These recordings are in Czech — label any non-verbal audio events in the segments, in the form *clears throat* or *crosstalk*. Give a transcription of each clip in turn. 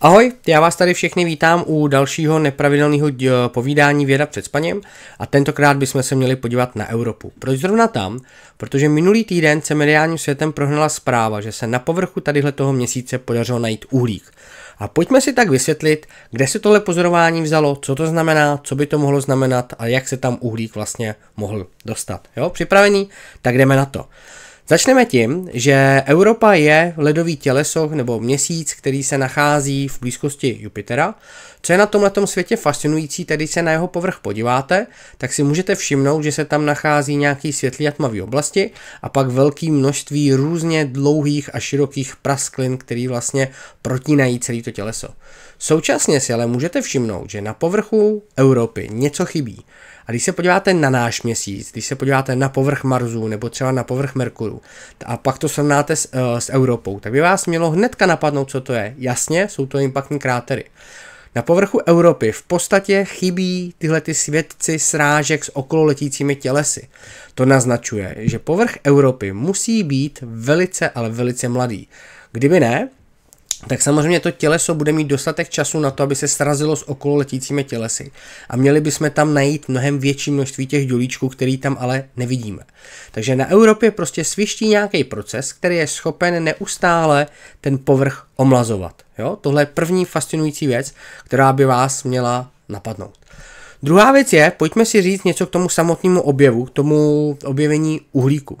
Ahoj, já vás tady všechny vítám u dalšího nepravidelného eh, povídání Věda před spaním a tentokrát bychom se měli podívat na Evropu. Proč zrovna tam? Protože minulý týden se mediálním světem prohnala zpráva, že se na povrchu tadyhle toho měsíce podařilo najít uhlík. A pojďme si tak vysvětlit, kde se tohle pozorování vzalo, co to znamená, co by to mohlo znamenat a jak se tam uhlík vlastně mohl dostat. Jo, připravený? Tak jdeme na to. Začneme tím, že Europa je ledový těleso nebo měsíc, který se nachází v blízkosti Jupitera. Co je na tomhle světě fascinující, tedy se na jeho povrch podíváte, tak si můžete všimnout, že se tam nachází nějaký světlý a tmavý oblasti a pak velké množství různě dlouhých a širokých prasklin, který vlastně protínají celé to těleso. Současně si ale můžete všimnout, že na povrchu Evropy něco chybí. A když se podíváte na náš měsíc, když se podíváte na povrch Marsu nebo třeba na povrch Merkuru a pak to srovnáte s, uh, s Evropou, tak by vás mělo hnedka napadnout, co to je. Jasně, jsou to impaktní krátery. Na povrchu Evropy v podstatě chybí tyhle ty světci srážek s okololetícími tělesy. To naznačuje, že povrch Evropy musí být velice, ale velice mladý. Kdyby ne, tak samozřejmě to těleso bude mít dostatek času na to, aby se srazilo s okolo letícími tělesy. A měli bychom tam najít mnohem větší množství těch dělíčků, který tam ale nevidíme. Takže na Evropě prostě sviští nějaký proces, který je schopen neustále ten povrch omlazovat. Jo? Tohle je první fascinující věc, která by vás měla napadnout. Druhá věc je, pojďme si říct něco k tomu samotnému objevu, k tomu objevení uhlíku.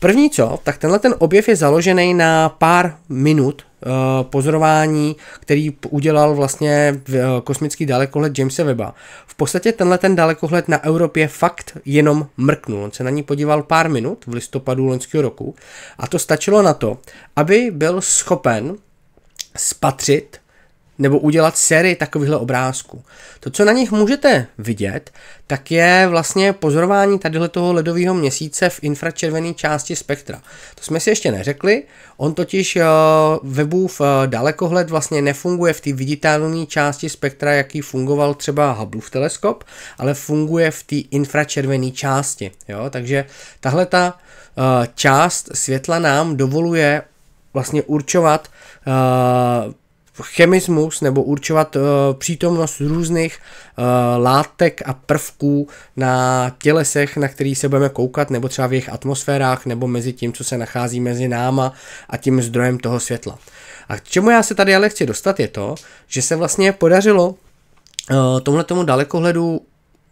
První co, tak tenhle ten objev je založený na pár minut uh, pozorování, který udělal vlastně uh, kosmický dalekohled Jamesa Webba. V podstatě tenhle ten dalekohled na Evropě fakt jenom mrknul. On se na ní podíval pár minut v listopadu loňského roku a to stačilo na to, aby byl schopen spatřit nebo udělat sérii takovýchhle obrázků. To, co na nich můžete vidět, tak je vlastně pozorování tadyhle toho ledového měsíce v infračervené části spektra. To jsme si ještě neřekli, on totiž eh, webův eh, dalekohled vlastně nefunguje v té viditelné části spektra, jaký fungoval třeba Hubbleův teleskop, ale funguje v té infračervené části. Jo? Takže tahle ta eh, část světla nám dovoluje vlastně určovat uh, chemismus nebo určovat uh, přítomnost různých uh, látek a prvků na tělesech, na který se budeme koukat, nebo třeba v jejich atmosférách, nebo mezi tím, co se nachází mezi náma a tím zdrojem toho světla. A k čemu já se tady ale chci dostat je to, že se vlastně podařilo uh, eh, tomu dalekohledu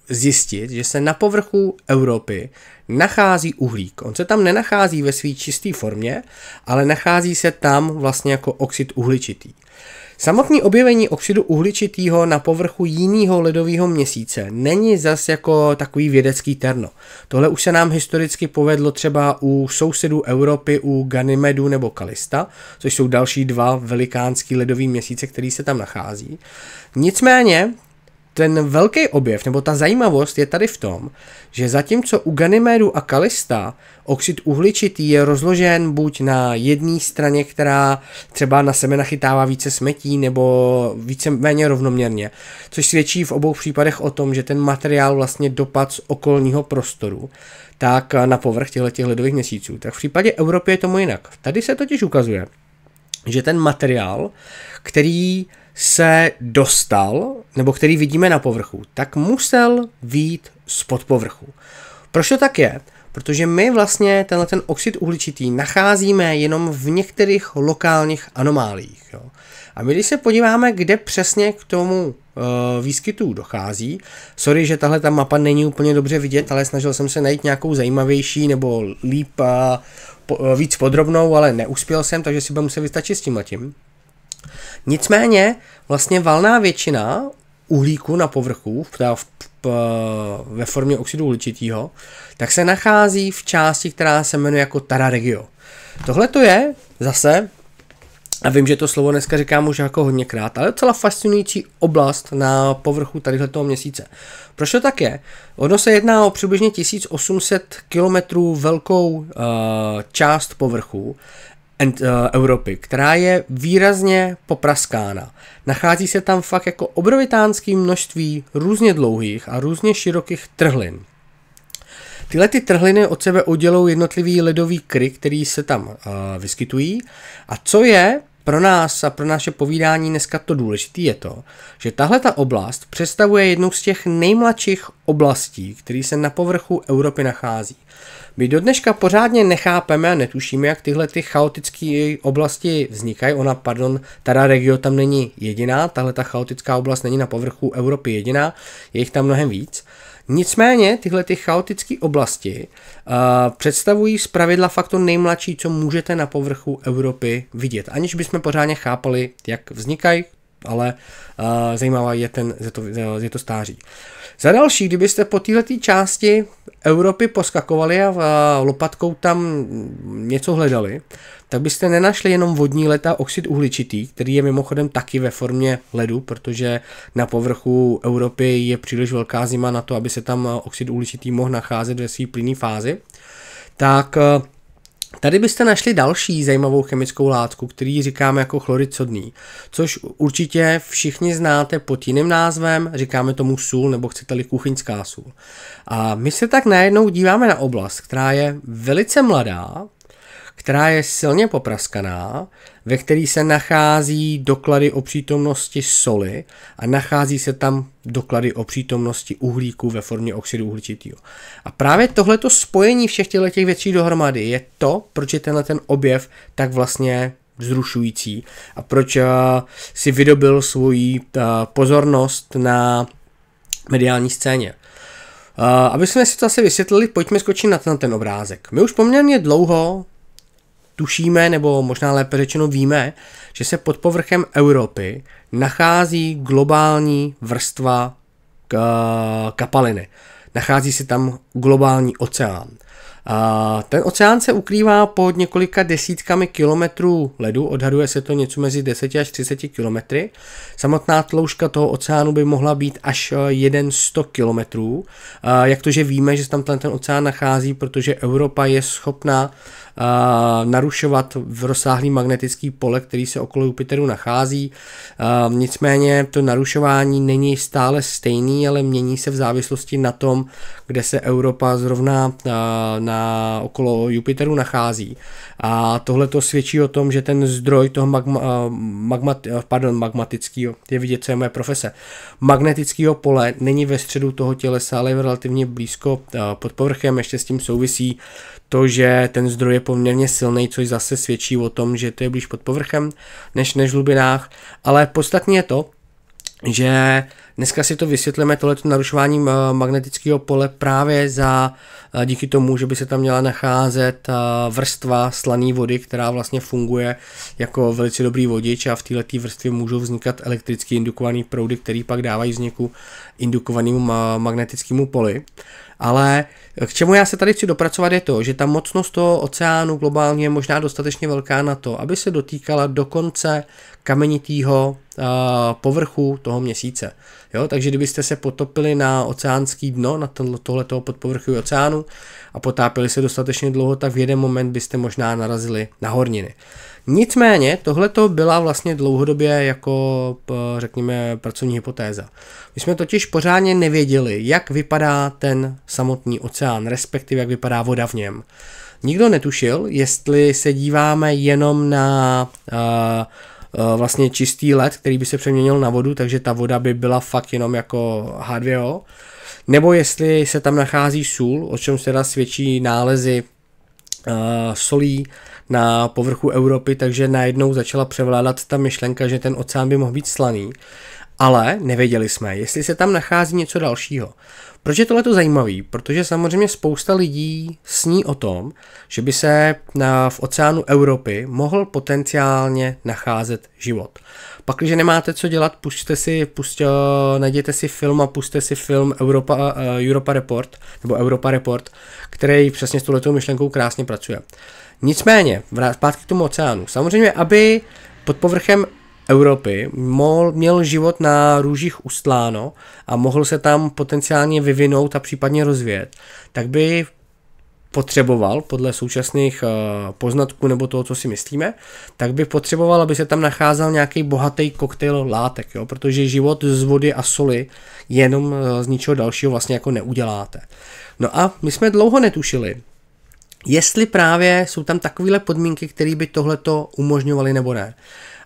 zjistit, že se na povrchu Evropy nachází uhlík. On se tam nenachází ve své čisté formě, ale nachází se tam vlastně jako oxid uhličitý. Samotné objevení oxidu uhličitého na povrchu jiného ledového měsíce není zas jako takový vědecký terno. Tohle už se nám historicky povedlo třeba u sousedů Evropy, u Ganymedu nebo Kalista, což jsou další dva velikánský ledový měsíce, který se tam nachází. Nicméně ten velký objev, nebo ta zajímavost je tady v tom, že zatímco u Ganymedu a Kalista oxid uhličitý je rozložen buď na jedné straně, která třeba na sebe nachytává více smetí, nebo více méně rovnoměrně, což svědčí v obou případech o tom, že ten materiál vlastně dopad z okolního prostoru, tak na povrch těchto ledových měsíců. Tak v případě Evropy je tomu jinak. Tady se totiž ukazuje, že ten materiál, který se dostal, nebo který vidíme na povrchu, tak musel výjít spod povrchu. Proč to tak je? Protože my vlastně tenhle ten oxid uhličitý nacházíme jenom v některých lokálních anomálích. Jo. A my když se podíváme, kde přesně k tomu e, výskytu dochází, sorry, že tahle ta mapa není úplně dobře vidět, ale snažil jsem se najít nějakou zajímavější nebo líp a, eh, po, eh, víc podrobnou, ale neuspěl jsem, takže si budu muset vystačit s tím Nicméně vlastně valná většina uhlíku na povrchu, v v, v, ve formě oxidu uhličitého, tak se nachází v části, která se jmenuje jako tararegio. Tohle to je zase, a vím, že to slovo dneska říkám už jako hodněkrát, ale docela fascinující oblast na povrchu tady toho měsíce. Proč to tak je? Ono se jedná o přibližně 1800 km velkou uh, část povrchu, and, uh, Evropy, která je výrazně popraskána. Nachází se tam fakt jako obrovitánské množství různě dlouhých a různě širokých trhlin. Tyhle ty trhliny od sebe oddělou jednotlivý ledový kry, který se tam uh, vyskytují. A co je pro nás a pro naše povídání dneska to důležité je to, že tahle ta oblast představuje jednu z těch nejmladších oblastí, které se na povrchu Evropy nachází. My do dneška pořádně nechápeme a netušíme, jak tyhle ty chaotické oblasti vznikají. Ona, pardon, Tara Regio tam není jediná, tahle ta chaotická oblast není na povrchu Evropy jediná, je jich tam mnohem víc. Nicméně tyhle ty chaotické oblasti uh, představují z pravidla fakt to nejmladší, co můžete na povrchu Evropy vidět, aniž bychom pořádně chápali, jak vznikají, ale uh, zajímavá je, ten, je, to, je to stáří. Za další, kdybyste po této části Evropy poskakovali a lopatkou tam něco hledali, tak byste nenašli jenom vodní led a oxid uhličitý, který je mimochodem taky ve formě ledu, protože na povrchu Evropy je příliš velká zima na to, aby se tam oxid uhličitý mohl nacházet ve své plynné fázi, tak Tady byste našli další zajímavou chemickou látku, který říkáme jako chlorid sodný, což určitě všichni znáte pod jiným názvem, říkáme tomu sůl nebo chcete-li kuchyňská sůl. A my se tak najednou díváme na oblast, která je velice mladá, která je silně popraskaná, ve který se nachází doklady o přítomnosti soli a nachází se tam doklady o přítomnosti uhlíku ve formě oxidu uhličitého. A právě tohleto spojení všech těchto věcí dohromady je to, proč je tenhle ten objev tak vlastně vzrušující a proč uh, si vydobil svoji uh, pozornost na mediální scéně. Uh, aby jsme si to asi vysvětlili, pojďme skočit na ten, na ten obrázek. My už poměrně dlouho tušíme, nebo možná lépe řečeno víme, že se pod povrchem Evropy nachází globální vrstva kapaliny. Nachází se tam globální oceán. A ten oceán se ukrývá pod několika desítkami kilometrů ledu, odhaduje se to něco mezi 10 až 30 kilometry. Samotná tloušťka toho oceánu by mohla být až 100 eh, kilometrů. Jak to, že víme, že se tam ten oceán nachází, protože Evropa je schopná eh, narušovat v rozsáhlý magnetický pole, který se okolo Jupiteru nachází. Eh, nicméně to narušování není stále stejný, ale mění se v závislosti na tom, kde se Evropa zrovna na na, okolo Jupiteru nachází. A tohle to svědčí o tom, že ten zdroj toho magma, magmat, pardon, magmatického, je vidět, co je moje profese, magnetického pole není ve středu toho tělesa, ale je relativně blízko pod povrchem, ještě s tím souvisí to, že ten zdroj je poměrně silný, což zase svědčí o tom, že to je blíž pod povrchem než než hlubinách, ale podstatně je to, že Dneska si to vysvětlíme, tohleto narušování eh, magnetického pole právě za eh, díky tomu, že by se tam měla nacházet eh, vrstva slané vody, která vlastně funguje jako velice dobrý vodič a v této vrstvě můžou vznikat elektricky indukované proudy, které pak dávají vzniku indukovanému magnetickému poli. Ale k čemu já se tady chci dopracovat je to, že ta mocnost toho oceánu globálně je možná dostatečně velká na to, aby se dotýkala dokonce kamenitýho Eh, povrchu toho měsíce. Jo, takže kdybyste se potopili na oceánský dno, na tohleto podpovrchu oceánu a potápili se dostatečně dlouho, tak v jeden moment byste možná narazili na horniny. Nicméně, tohle to byla vlastně dlouhodobě jako, eh, řekněme, pracovní hypotéza. My jsme totiž pořádně nevěděli, jak vypadá ten samotný oceán, respektive jak vypadá voda v něm. Nikdo netušil, jestli se díváme jenom na uh, Eh, vlastně čistý led, který by se přeměnil na vodu, takže ta voda by byla fakt jenom jako H2O. Nebo jestli se tam nachází sůl, o čem se teda svědčí nálezy eh, solí na povrchu Evropy, takže najednou začala převládat ta myšlenka, že ten oceán by mohl být slaný ale nevěděli jsme, jestli se tam nachází něco dalšího. Proč je to zajímavé? Protože samozřejmě spousta lidí sní o tom, že by se na, v oceánu Evropy mohl potenciálně nacházet život. Pak, když nemáte co dělat, pustěte si, pustě eh, najděte si film a puste si film Europa, eh, Europa Report, nebo Europa Report, který přesně s touto myšlenkou krásně pracuje. Nicméně, zpátky k tomu oceánu. Samozřejmě, aby pod povrchem Evropy mohl, měl život na růžích ustláno a mohl se tam potenciálně vyvinout a případně rozvíjet, tak by potřeboval, podle současných eh, poznatků nebo toho, co si myslíme, tak by potřeboval, aby se tam nacházel nějaký bohatý koktejl látek, jo? protože život z vody a soli jenom eh, z ničeho dalšího vlastně jako neuděláte. No a my jsme dlouho netušili, jestli právě jsou tam takovéhle podmínky, které by tohleto umožňovaly nebo ne.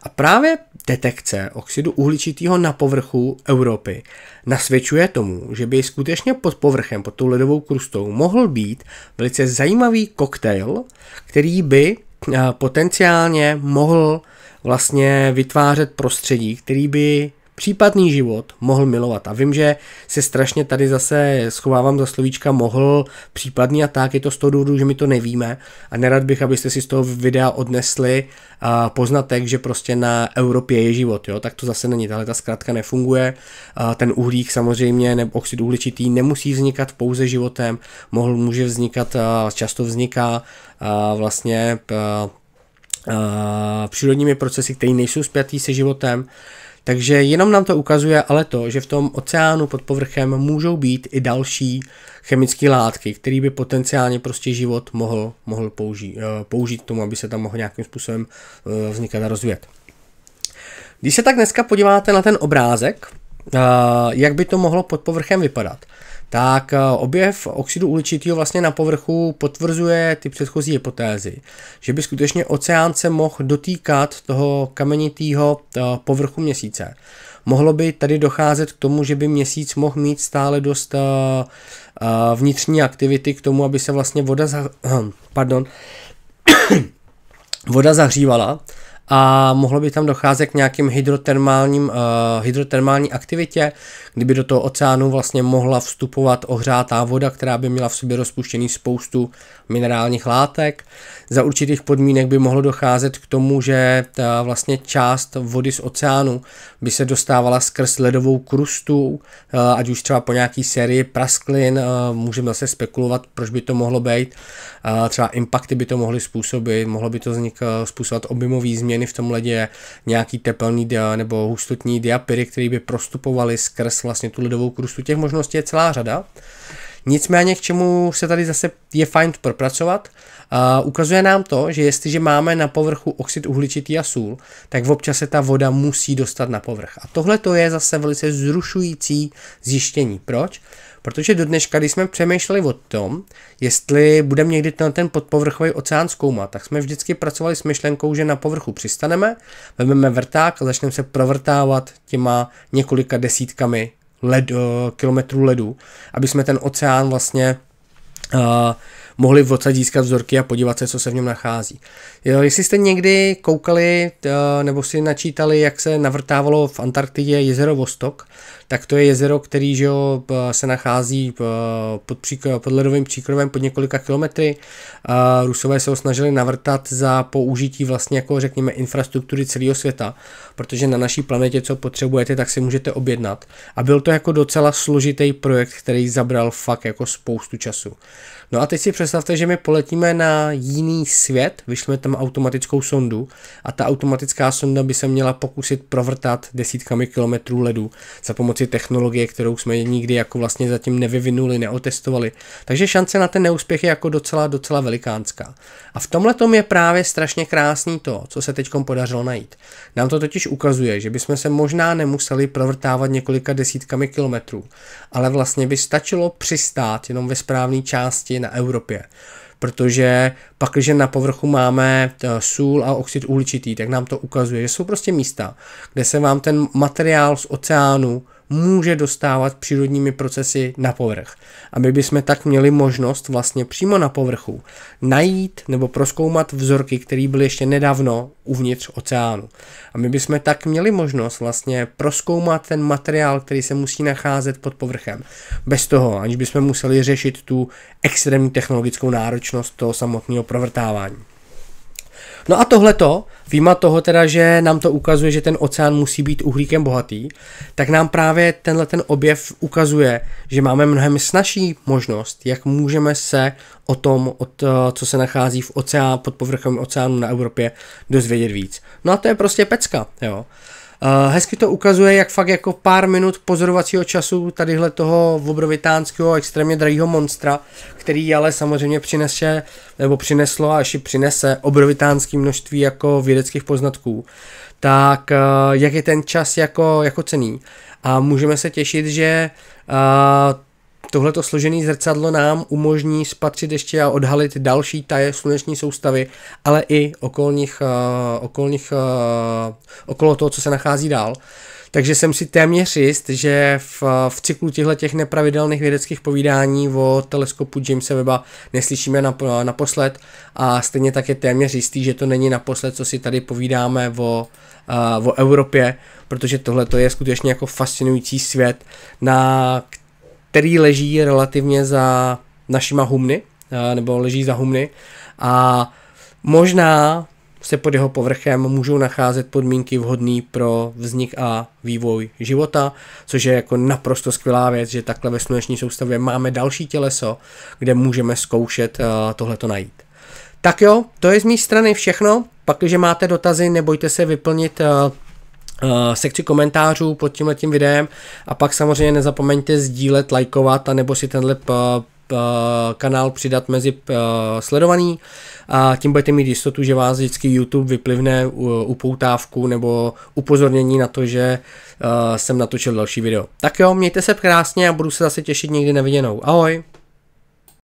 A právě detekce oxidu uhličitého na povrchu Evropy nasvědčuje tomu, že by skutečně pod povrchem, pod tou ledovou krustou, mohl být velice zajímavý koktejl, který by eh, potenciálně mohl vlastně vytvářet prostředí, který by případný život mohl milovat. A vím, že se strašně tady zase schovávám za slovíčka mohl, případný a tak, je to z toho důvodu, že my to nevíme a nerad bych, abyste si z toho videa odnesli poznatek, že prostě na Evropě je život, jo, tak to zase není, tahle ta zkrátka nefunguje. ten uhlík samozřejmě, nebo oxid uhličitý nemusí vznikat pouze životem, mohl může vznikat, často vzniká vlastně přírodními procesy, které nejsou spjatý se životem. Takže jenom nám to ukazuje ale to, že v tom oceánu pod povrchem můžou být i další chemické látky, které by potenciálně prostě život mohl, mohl použít, eh, použít k tomu, aby se tam mohl nějakým způsobem eh, vznikat a rozvíjet. Když se tak dneska podíváte na ten obrázek, eh, jak by to mohlo pod povrchem vypadat, tak eh, objev oxidu uličitého vlastně na povrchu potvrzuje ty předchozí hypotézy, že by skutečně oceán se mohl dotýkat toho kamenitého eh, povrchu měsíce. Mohlo by tady docházet k tomu, že by měsíc mohl mít stále dost eh, vnitřní aktivity k tomu, aby se vlastně voda, za, *clears throat* pardon, *clears throat* voda zahřívala a mohlo by tam docházet k nějakým hydrotermálním, uh, hydrotermální aktivitě, kdyby do toho oceánu vlastně mohla vstupovat ohřátá voda, která by měla v sobě rozpuštěný spoustu minerálních látek. Za určitých podmínek by mohlo docházet k tomu, že ta eh, vlastně část vody z oceánu by se dostávala skrz ledovou krustu, eh, ať už třeba po nějaký sérii prasklin, můžeme zase spekulovat, proč by to mohlo být, třeba impakty by to mohly způsobit, mohlo by to vznik, uh, způsobovat změny proteiny v tom ledě, nějaký tepelný dia, nebo hustotní diapyry, které by prostupovaly skrz vlastně tu ledovou krustu. Těch možností je celá řada. Nicméně k čemu se tady zase je fajn propracovat, uh, ukazuje nám to, že jestliže máme na povrchu oxid uhličitý a sůl, tak v občas se ta voda musí dostat na povrch. A tohle to je zase velice zrušující zjištění. Proč? Protože do dneška, když jsme přemýšleli o tom, jestli budeme někdy ten, ten podpovrchový oceán zkoumat, tak jsme vždycky pracovali s myšlenkou, že na povrchu přistaneme, vezmeme vrták a začneme se provrtávat těma několika desítkami led, eh, kilometrů ledu, aby jsme ten oceán vlastně uh, mohli odsaď získat vzorky a podívat se, co se v něm nachází. Jo, jestli jste někdy koukali eh, nebo si načítali, jak se navrtávalo v Antarktidě jezero Vostok, tak to je jezero, který že jo, eh, se nachází eh, pod, přík pod ledovým příkrovem pod několika kilometry. Rusové se ho snažili navrtat za použití vlastně jako řekněme infrastruktury celého světa, protože na naší planetě, co potřebujete, tak si můžete objednat. A byl to jako docela složitý projekt, který zabral fakt jako spoustu času. No a teď si přes představte, že my poletíme na jiný svět, vyšleme tam automatickou sondu a ta automatická sonda by se měla pokusit provrtat desítkami kilometrů ledu za pomoci technologie, kterou jsme nikdy jako vlastně zatím nevyvinuli, neotestovali. Takže šance na ten neúspěch je jako docela, docela velikánská. A v tomhle je právě strašně krásný to, co se teď podařilo najít. Nám to totiž ukazuje, že bychom se možná nemuseli provrtávat několika desítkami kilometrů, ale vlastně by stačilo přistát jenom ve správné části na Evropě povrchově. Protože pak, když na povrchu máme eh, sůl a oxid uhličitý, tak nám to ukazuje, že jsou prostě místa, kde se vám ten materiál z oceánu může dostávat přírodními procesy na povrch. Aby bychom tak měli možnost vlastně přímo na povrchu najít nebo proskoumat vzorky, které byly ještě nedávno uvnitř oceánu. A my bychom tak měli možnost vlastně proskoumat ten materiál, který se musí nacházet pod povrchem. Bez toho, aniž bychom museli řešit tu extrémní technologickou náročnost toho samotného provrtávání. No a tohleto, výma toho teda, že nám to ukazuje, že ten oceán musí být uhlíkem bohatý, tak nám právě tenhle ten objev ukazuje, že máme mnohem snažší možnost, jak můžeme se o tom, o to, co se nachází v oceánu, pod povrchem oceánu na Evropě, dozvědět víc. No a to je prostě pecka, jo. Eh, hezky to ukazuje, jak fakt jako pár minut pozorovacího času tadyhle toho obrovitánského extrémně drahého monstra, který ale samozřejmě přinese, nebo přineslo a ještě přinese obrovitánské množství jako vědeckých poznatků, tak eh, jak je ten čas jako, jako cený. A můžeme se těšit, že eh, Tohleto složené zrcadlo nám umožní spatřit ještě a odhalit další taje sluneční soustavy, ale i okolních, uh, okolních uh, okolo toho, co se nachází dál. Takže jsem si téměř jist, že v, v cyklu těchto nepravidelných vědeckých povídání o teleskopu Jamesa Weba neslyšíme nap, naposled a stejně tak je téměř jistý, že to není naposled, co si tady povídáme o, uh, o Evropě, protože tohle je skutečně jako fascinující svět, na který leží relativně za našima humny, eh, nebo leží za humny a možná se pod jeho povrchem můžou nacházet podmínky vhodné pro vznik a vývoj života, což je jako naprosto skvělá věc, že takhle ve sluneční soustavě máme další těleso, kde můžeme zkoušet eh, tohleto najít. Tak jo, to je z mé strany všechno. Pak, když máte dotazy, nebojte se vyplnit eh, Eh, sekci komentářů pod tímhle tím videem a pak samozřejmě nezapomeňte sdílet, lajkovat a nebo si tenhle eh, eh, kanál přidat mezi sledovaný a tím budete mít jistotu, že vás vždycky YouTube vyplivne upoutávku nebo upozornění na to, že jsem natočil další video. Tak jo, mějte se krásně a budu se zase těšit někdy na viděnou. Ahoj!